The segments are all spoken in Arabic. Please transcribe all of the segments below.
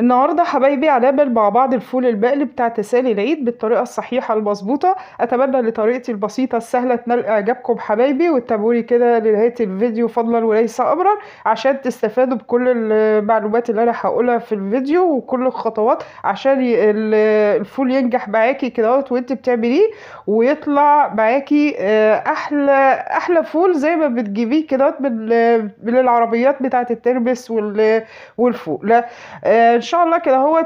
النهاردة حبايبي هنعمل مع بعض الفول البقلي بتاع تسالي العيد بالطريقة الصحيحة المظبوطة أتمنى لطريقتي البسيطة السهلة تنال إعجابكم حبايبي واتابعوني كده لنهاية الفيديو فضلا وليس أمرا عشان تستفادوا بكل المعلومات اللي أنا هقولها في الفيديو وكل الخطوات عشان الفول ينجح معاكي كده وانت بتعمليه ويطلع معاكي آه، أحلى أحلى فول زي ما بتجيبيه كده من من العربيات بتاعة التربس والفول لا آه، ان شاء الله كده هو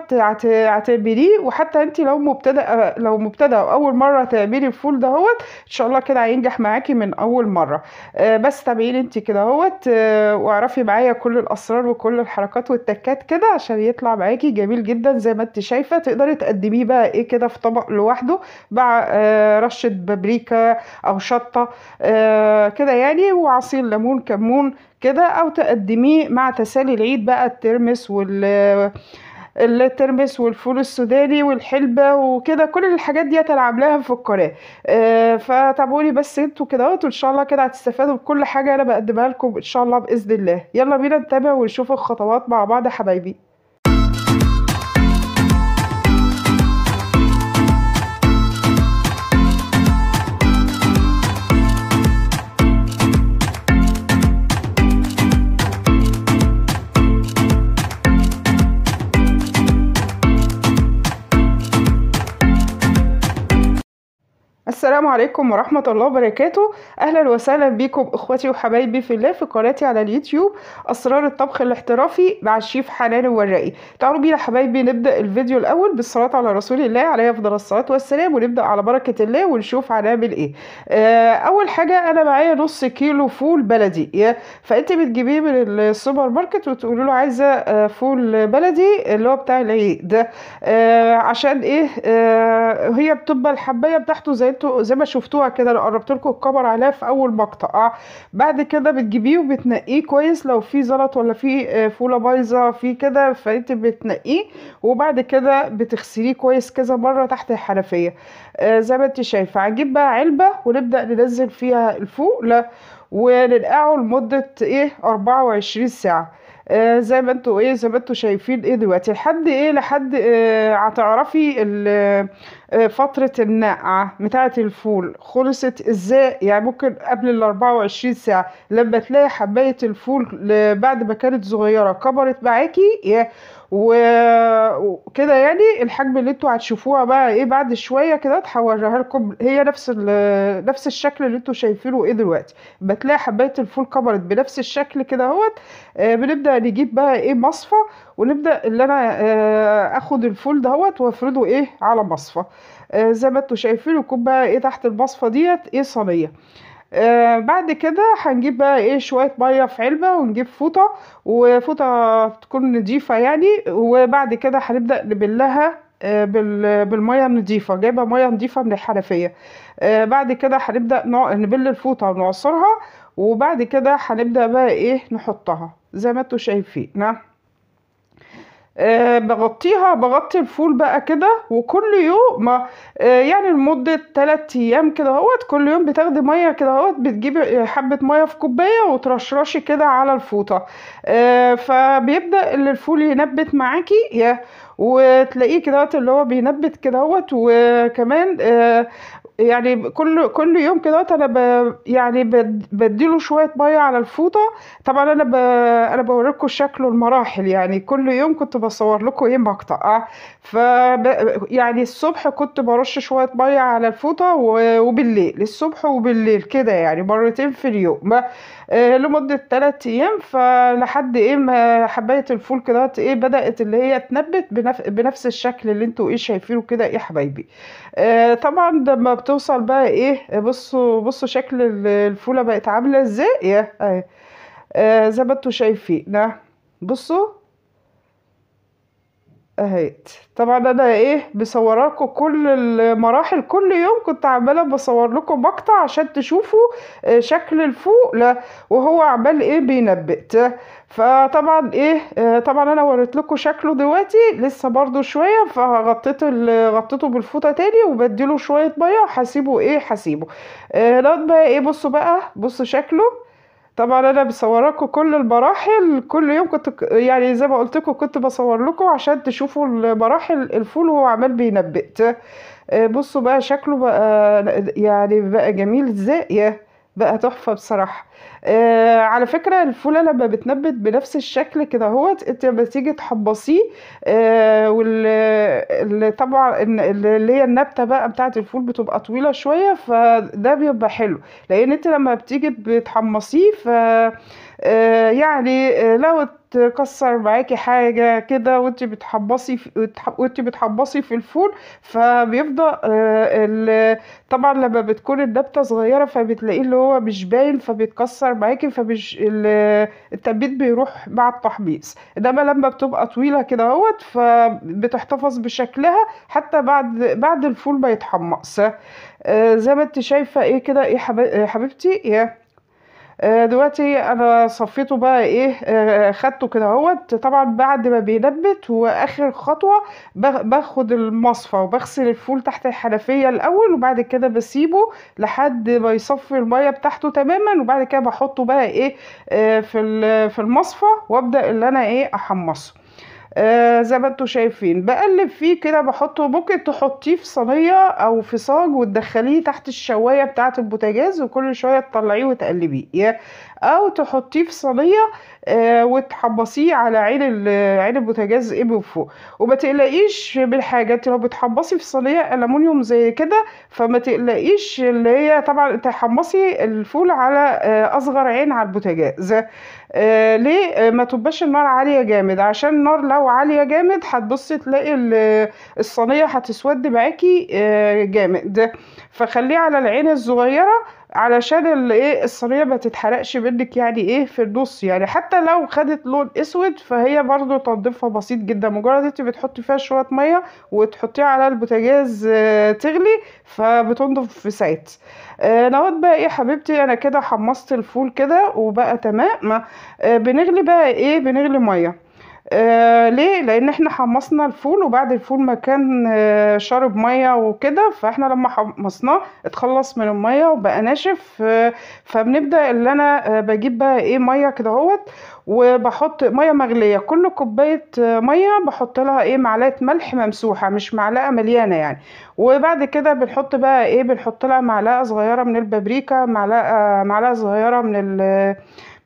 هتعمليه وحتى انت لو مبتدئه لو مبتدئ اول مره تعملي الفول هو ان شاء الله كده هينجح معاكي من اول مره آه، بس تابعيني انت كده هو آه، واعرفي معايا كل الاسرار وكل الحركات والتكات كده عشان يطلع معاكي جميل جدا زي ما انت شايفه تقدري تقدميه بقى ايه كده في طبق لوحده مع آه، رشه بابريكا او شطه كده يعني وعصير ليمون كمون كده او تقدميه مع تسالي العيد بقى الترمس وال الترمس والفول السوداني والحلبة وكده كل الحاجات دي هتلعب في القناة آه فتابعوني بس انتوا كده وان شاء الله كده هتستفادوا بكل حاجة انا بقدمها لكم ان شاء الله بإذن الله يلا بينا نتابع ونشوف الخطوات مع بعض يا حبايبي السلام عليكم ورحمة الله وبركاته أهلا وسهلا بكم إخواتي وحبايبي في الله في قناتي على اليوتيوب أسرار الطبخ الاحترافي مع الشيف حنان الورقي تعالوا بينا حبايبي نبدأ الفيديو الأول بالصلاة على رسول الله عليه أفضل الصلاة والسلام ونبدأ على بركة الله ونشوف هنعمل إيه آه، أول حاجة أنا معايا نص كيلو فول بلدي فأنت بتجيبيه من السوبر ماركت وتقولوا له عايزة آه، فول بلدي اللي هو بتاع العيد آه، عشان إيه هي بتبقى الحباية بتاعته زي انتوا زي ما شفتوها كده انا قربت لكم الكبر عليها في اول مقطع بعد كده بتجيبيه وبتنقيه كويس لو في زلط ولا في آه، فوله بايظه في كده فانت بتنقيه وبعد كده بتغسليه كويس كذا مره تحت الحنفيه آه، زي ما انت شايفه هنجيب بقى علبه ونبدا ننزل فيها الفوق وننقعه لمده ايه 24 ساعه آه، زي ما انتوا ايه زي ما انتوا شايفين ايه دلوقتي لحد ايه لحد آه، هتعرفي آه فترة النقعة بتاعة الفول خلصت ازاي يعني ممكن قبل ال 24 ساعة لما تلاقي حباية الفول بعد ما كانت صغيرة كبرت معاكي وكده يعني الحجم اللي انتوا هتشوفوها بقى ايه بعد شويه كده هوريها لكم هي نفس نفس الشكل اللي انتوا شايفينه ايه دلوقتي بتلاقي حبايه الفول كبرت بنفس الشكل كده اهوت آه، بنبدا نجيب بقى ايه مصفى ونبدا اللي انا آه، اخد الفول دهوت وافرده ايه على مصفى آه، زي ما انتوا شايفين يكون بقى ايه تحت المصفى ديت ايه صينيه آه، بعد كده هنجيب بقى ايه شويه ميه في علبه ونجيب فوطه وفوطه تكون نضيفه يعني وبعد كده هنبدا نبلها آه، بالميه النضيفه جايبه ميه نضيفه من الحنفيه آه، بعد كده هنبدا نبل الفوطه ونعصرها وبعد كده هنبدا بقى ايه نحطها زي ما انتوا شايفين نعم آه، بغطيها بغطي الفول بقى كده وكل يوم ما آه، يعني لمدة 3 ايام كده هوت كل يوم بتاخدي ميه كده هوت بتجيبي حبة ميه في كوباية وترشرشي كده على الفوطة آه فبيبدأ الفول ينبت معاكي وتلاقيه كده اللي هو بينبت كده وكمان آه، يعني كل كل يوم كده انا ب يعني بديله شويه ميه على الفوطه طبعا انا ب انا بوريكم شكله المراحل يعني كل يوم كنت بصور لكم ايه مقطع آه. ف يعني الصبح كنت برش شويه ميه على الفوطه وبالليل الصبح وبالليل كده يعني مرتين في اليوم آه، لمدة 3 ايام فلحد ايه ما حباية الفول كده ايه بدأت اللي هي تنبت بنف... بنفس الشكل اللي انتوا ايه شايفينه كده ايه حبايبي آه طبعا لما بتوصل بقى ايه بصوا بصوا شكل الفولة بقت عاملة ازاي آه،, آه زي ما انتوا شايفين نعم، بصوا اهيت طبعا انا ايه بصور لكم كل المراحل كل يوم كنت عماله بصور لكم مقطع عشان تشوفوا آه، شكل الفوق لا وهو عمال ايه بينبت فطبعا ايه آه، طبعا انا وريت لكم شكله دلوقتي لسه برضو شويه فغطيت غطيته بالفوطه تاني وبديله شويه ميه وهسيبه ايه هسيبه لو آه، بقى ايه بصوا بقى بصوا شكله طبعا انا بصور لكم كل المراحل كل يوم كنت يعني زي ما قلت لكم كنت بصور لكم عشان تشوفوا المراحل الفول وهو عمال بينبت آه، بصوا بقى شكله بقى يعني بقى جميل ازاي بقى تحفه بصراحه آه على فكره الفوله لما بتنبت بنفس الشكل كده اهوت انت لما تيجي تحبصيه آه وال اللي طبعا اللي هي النبته بقى بتاعت الفول بتبقى طويله شويه فده بيبقى حلو لان انت لما بتيجي بتحمصيه ف آه، يعني آه، لو تكسر معاكي حاجة كده وانت بتحبصي وانت بتحبصي في الفول فبيفضل آه، طبعا لما بتكون النبتة صغيرة فبتلاقيه اللي هو مش باين فبيتكسر معاكي فمش التبيت بيروح مع التحميص انما لما بتبقى طويلة كده اهوت فبتحتفظ بشكلها حتى بعد بعد الفول ما يتحمص زي ما انت شايفة ايه كده ايه حبيبتي ايه آه، دلوقتي انا صفيته بقى ايه آه، خدته كده اهوت طبعا بعد ما بينبت واخر خطوه باخد المصفى وبغسل الفول تحت الحنفيه الاول وبعد كده بسيبه لحد ما يصفي الميه بتاعته تماما وبعد كده بحطه بقى ايه آه، في في المصفى وابدا اللي انا ايه احمصه آه، زي ما انتوا شايفين بقلب فيه كده بحطه ممكن تحطيه في صينيه او في صاج وتدخليه تحت الشوايه بتاعه البوتاجاز وكل شويه تطلعيه وتقلبيه او تحطيه في صينيه آه، وتحبصيه على عين عين البوتاجاز من فوق وما تقلقيش من حاجه انت لو بتحبصي في صينيه المونيوم زي كده فما تقلقيش اللي هي طبعا تحمصي الفول على آه، اصغر عين على البوتاجاز آه، ليه ما تبقاش النار عاليه جامد عشان النار لو عاليه جامد هتبصي تلاقي الصينيه هتسود معاكي جامد فخليه على العين الصغيره علشان الايه الصينيه ما تتحرقش منك يعني ايه في النص يعني حتى لو خدت لون اسود فهي برضو تنظيفها بسيط جدا مجرد انت بتحطي فيها شويه ميه وتحطيها على البوتاجاز آه، تغلي فبتنضف في سايت آه، نواد بقى ايه حبيبتي انا كده حمصت الفول كده وبقى تمام آه، بنغلي بقى ايه بنغلي ميه آه، ليه لان احنا حمصنا الفول وبعد الفول ما كان آه، شارب ميه وكده فاحنا لما حمصناه اتخلص من الميه وبقى ناشف آه، فبنبدا اللي انا بجيب بقى ايه ميه كده اهوت وبحط ميه مغليه كل كوبايه ميه بحط لها ايه معلقه ملح ممسوحه مش معلقه مليانه يعني وبعد كده بنحط بقى ايه بنحط لها معلقه صغيره من البابريكا معلقه معلقه صغيره من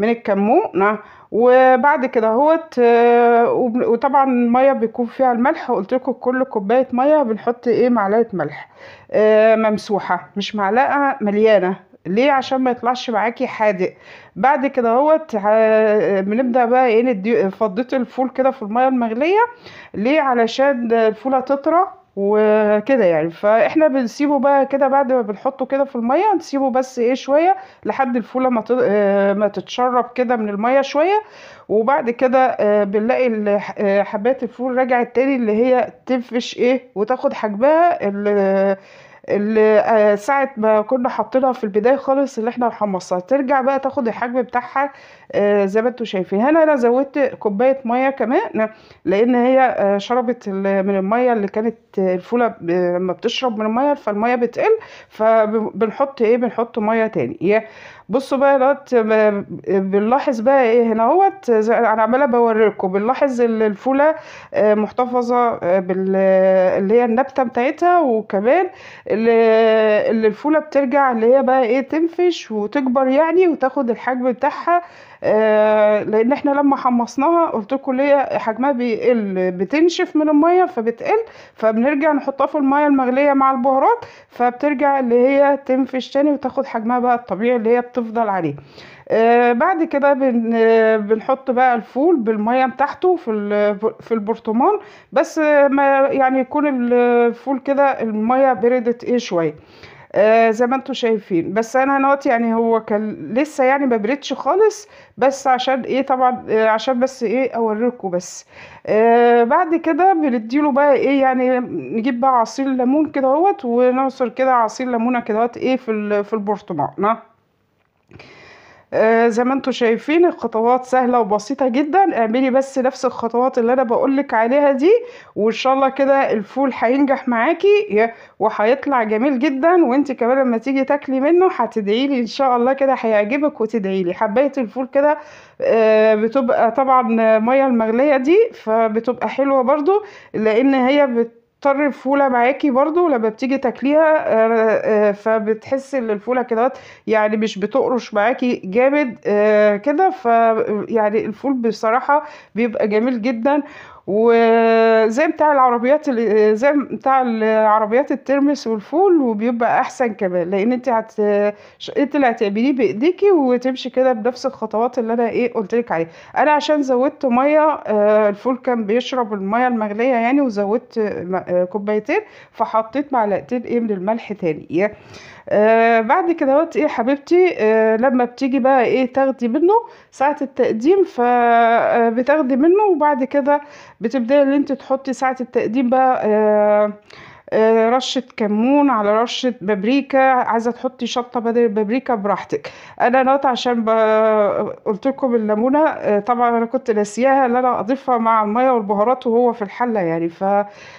من الكمون نعم. وبعد كده اهوت آه، وطبعا الميه بيكون فيها الملح قلت لكم كل كوبايه ميه بنحط ايه معلقه ملح آه، ممسوحه مش معلقه مليانه ليه عشان ما يطلعش معاكي حادق بعد كده اهوت بنبدا بقى ايه ندي فضيت الفول كده في الميه المغليه ليه علشان الفول هتطرى وكده يعني فاحنا بنسيبه بقى كده بعد ما بنحطه كده في الميه نسيبه بس ايه شويه لحد الفوله ما آه، ما تتشرب كده من الميه شويه وبعد كده آه، بنلاقي آه، حبات الفول رجعت تاني اللي هي تنفش ايه وتاخد حجمها اللي ساعة ما كنا حاطينها في البداية خالص اللي احنا نحمصها ترجع بقى تاخد الحجم بتاعها آه، زي ما انتم شايفين هنا انا زودت كوبايه ميه كمان لان هي آه، شربت من الميه اللي كانت الفوله آه، لما بتشرب من الميه فالميه بتقل فبنحط ايه بنحط ميه تاني بصوا بقى دوت بنلاحظ بقى ايه هنا اهوت انا عماله بوريكم بنلاحظ الفوله محتفظه بال اللي هي النبته بتاعتها وكمان اللي الفوله بترجع اللي هي بقى ايه تنفش وتكبر يعني وتاخد الحجم بتاعها آه، لان احنا لما حمصناها قلت لكم ليه حجمها بيقل بتنشف من الميه فبتقل فبنرجع نحطها في الميه المغليه مع البهارات فبترجع اللي هي تنفش تاني وتاخد حجمها بقى الطبيعي اللي هي بتفضل عليه آه، بعد كده بن آه، بنحط بقى الفول بالميه بتاعته في في البرطمان بس ما يعني يكون الفول كده الميه بردت ايه شويه آه، زي ما انتم شايفين بس انا نوت يعني هو كان لسه يعني ما بردش خالص بس عشان ايه طبعا آه، عشان بس ايه اوريكم بس آه، بعد كده بنديله بقى ايه يعني نجيب بقى عصير ليمون كده اهوت ونعصر كده عصير ليمونه كده اهوت ايه في في البرتقال نعم. آه، زي ما انتم شايفين الخطوات سهلة وبسيطة جدا اعملي بس نفس الخطوات اللي انا بقولك عليها دي وان شاء الله كده الفول هينجح معاكي وهيطلع جميل جدا وانت كمان لما تيجي تاكلي منه هتدعيلي ان شاء الله كده هيعجبك وتدعيلي حباية الفول كده آه، بتبقى طبعا مية المغلية دي فبتبقى حلوة برضو لان هي بت بتضطر الفوله معاكي برضو لما بتيجي تاكليها آه، آه، فبتحسي ان الفوله كده يعني مش بتقرش معاكي جامد آه، كده ف يعني الفول بصراحه بيبقى جميل جدا وزي بتاع العربيات زي بتاع العربيات الترمس والفول وبيبقى احسن كمان لان انت هت انت اللي هتعمليه بايديكي وتمشي كده بنفس الخطوات اللي انا ايه قلت لك عليها انا عشان زودت ميه آه، الفول كان بيشرب الميه المغليه يعني وزودت آه، كوبايتين فحطيت معلقتين ايه من الملح تاني آه بعد كده ايه حبيبتي آه لما بتيجي بقى ايه تاخدي منه ساعه التقديم فبتاخدي آه، منه وبعد كده بتبداي ان انت تحطي ساعه التقديم بقى آه، آه، رشة كمون على رشة بابريكا عايزة تحطي شطة بدل البابريكا براحتك أنا نوت عشان قلت لكم الليمونة آه، طبعا أنا كنت ناسياها ان أنا أضيفها مع المية والبهارات وهو في الحلة يعني ف...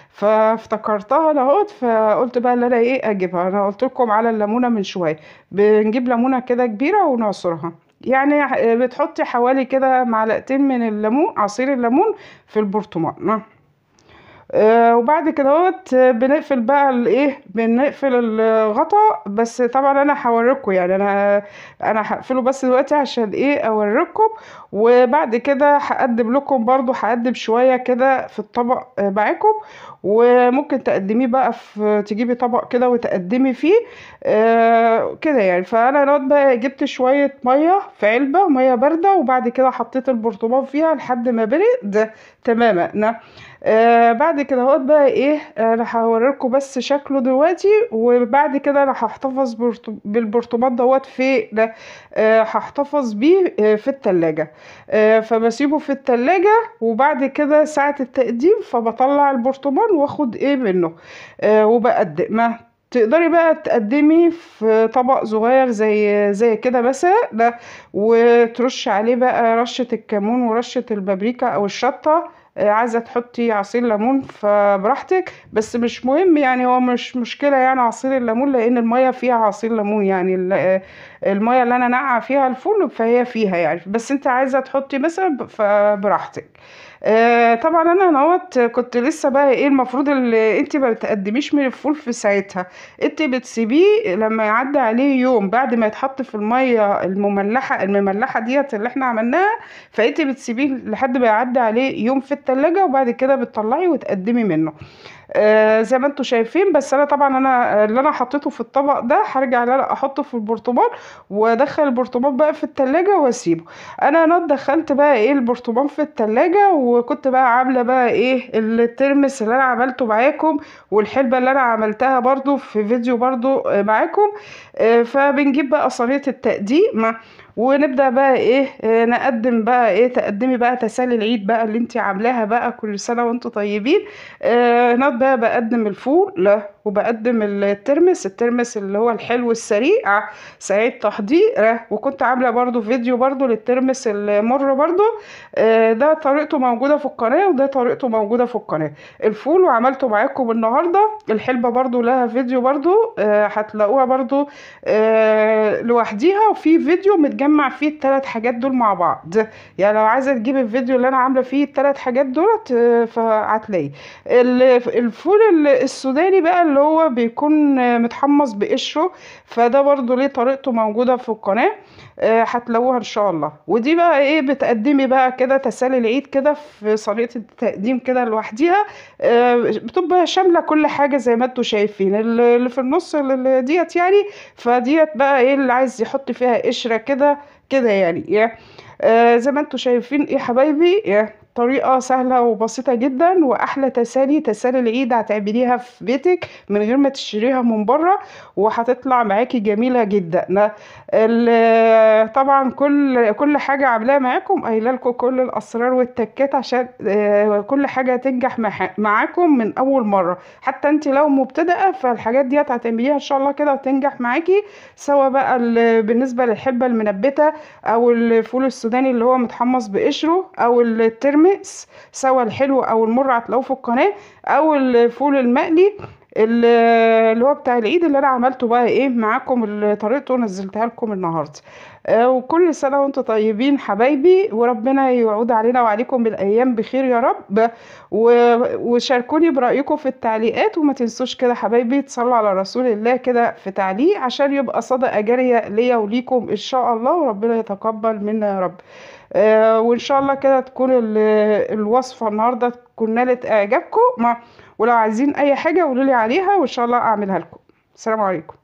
فافتكرتها لهوت فقلت بقى ان أنا إيه أجيبها أنا قلت لكم على الليمونة من شوية بنجيب ليمونة كده كبيرة ونعصرها يعني بتحطي حوالي كده معلقتين من الليمون عصير الليمون في البرتقال آه وبعد كدهوت آه، بنقفل بقى الايه بنقفل الغطاء بس طبعا انا هوريكم يعني انا انا هقفله بس دلوقتي عشان ايه اوريكم وبعد كده هقدم لكم برضو هقدم شويه كده في الطبق آه، معاكم وممكن تقدميه بقى في تجيبي طبق كده وتقدمي فيه آه، كده يعني فانا دلوقتي بقى جبت شويه ميه في علبه ميه بارده وبعد كده حطيت البرطمان فيها لحد ما برد تماما آه، بعد كده اهوت بقى ايه آه، راح آه بس شكله دلوقتي وبعد كده راح هحتفظ بالبرطمان دوت في آه، هحتفظ آه بيه آه في التلاجة آه فبسيبه في التلاجة وبعد كده ساعة التقديم فبطلع البرطمان واخد ايه منه آه وبقدمه تقدري بقى تقدمي في طبق صغير زي زي كده مثلا ده وترش عليه بقى رشه الكمون ورشه البابريكا او الشطه آه، عايزه تحطي عصير ليمون فبراحتك بس مش مهم يعني هو مش مشكله يعني عصير الليمون لان الميه فيها عصير ليمون يعني آه، الميه اللي انا نقع فيها الفول فهي فيها يعني بس انت عايزه تحطي مثلا فبراحتك آه طبعا انا نوت كنت لسه بقى ايه المفروض اللي انت ما بتقدميش من الفول في ساعتها انت بتسيبيه لما يعدي عليه يوم بعد ما يتحط في الميه المملحه المملحه ديت اللي احنا عملناها فانت بتسيبيه لحد ما يعدي عليه يوم في التلاجة وبعد كده بتطلعي وتقدمي منه آه، زي ما انتم شايفين بس انا طبعا انا اللي انا حطيته في الطبق ده هرجع احطه في البرطمان وادخل البرطمان بقى في التلاجة واسيبه انا انا دخلت بقى ايه البرطمان في التلاجة وكنت بقى عاملة بقى ايه الترمس اللي انا عملته معاكم والحلبة اللي انا عملتها برضو في فيديو برضو آه، معاكم آه، فبنجيب بقى صينية التقديم ونبدا بقى ايه آه، نقدم بقى ايه تقدمي بقى تسالي العيد بقى اللي انت عاملاها بقى كل سنه وانتم طيبين آه بقى بقدم الفول وبقدم الترمس الترمس اللي هو الحلو السريع سعيد تحضيره وكنت عامله برضو فيديو برضو للترمس المر برضو آه، ده طريقته موجوده في القناه وده طريقته موجوده في القناه الفول وعملته معاكم النهارده الحلبه برضو لها فيديو برضو آه، هتلاقوها برضو آه، لوحديها وفي فيديو متجمع فيه الثلاث حاجات دول مع بعض يعني لو عايزه تجيب الفيديو اللي انا عامله فيه الثلاث حاجات دولت فهتلاقي الفول السوداني بقى اللي هو بيكون متحمص بقشره فده برضو ليه طريقته موجودة في القناة آه، هتلاقوها ان شاء الله ودي بقى ايه بتقدمي بقى كده تسالي العيد كده في صينية التقديم كده لوحديها آه، بتبقى شاملة كل حاجة زي ما انتوا شايفين اللي في النص اللي ديت يعني فديت بقى ايه اللي عايز يحط فيها قشرة كده كده يعني, يعني. زي ما انتوا شايفين ايه حبايبي طريقة سهلة وبسيطة جدا وأحلى تسالي تسالي العيد هتعمليها في بيتك من غير ما تشتريها من بره وهتطلع معاكي جميلة جدا طبعا كل كل حاجة عاملاها معاكم قايله لكم كل الأسرار والتكات عشان آه، كل حاجة تنجح معاكم من أول مرة حتى أنت لو مبتدئة فالحاجات ديت هتعمليها إن شاء الله كده وتنجح معاكي سواء بقى بالنسبة للحبة المنبتة أو الفول السوداني اللي هو متحمص بقشره أو الترم المقرمس سواء الحلو او المر هتلاقوه في القناه او الفول المقلي اللي هو بتاع العيد اللي انا عملته بقى ايه معاكم طريقته نزلتها لكم النهارده آه، وكل سنه وانتم طيبين حبايبي وربنا يعود علينا وعليكم بالايام بخير يا رب وشاركوني برايكم في التعليقات وما تنسوش كده حبايبي تصلوا على رسول الله كده في تعليق عشان يبقى صدقه جاريه ليا وليكم ان شاء الله وربنا يتقبل منا يا رب آه، وان شاء الله كده تكون الوصفه النهارده تكون نالت اعجابكم ولو عايزين اي حاجه قولوا لي عليها وان شاء الله اعملها لكم السلام عليكم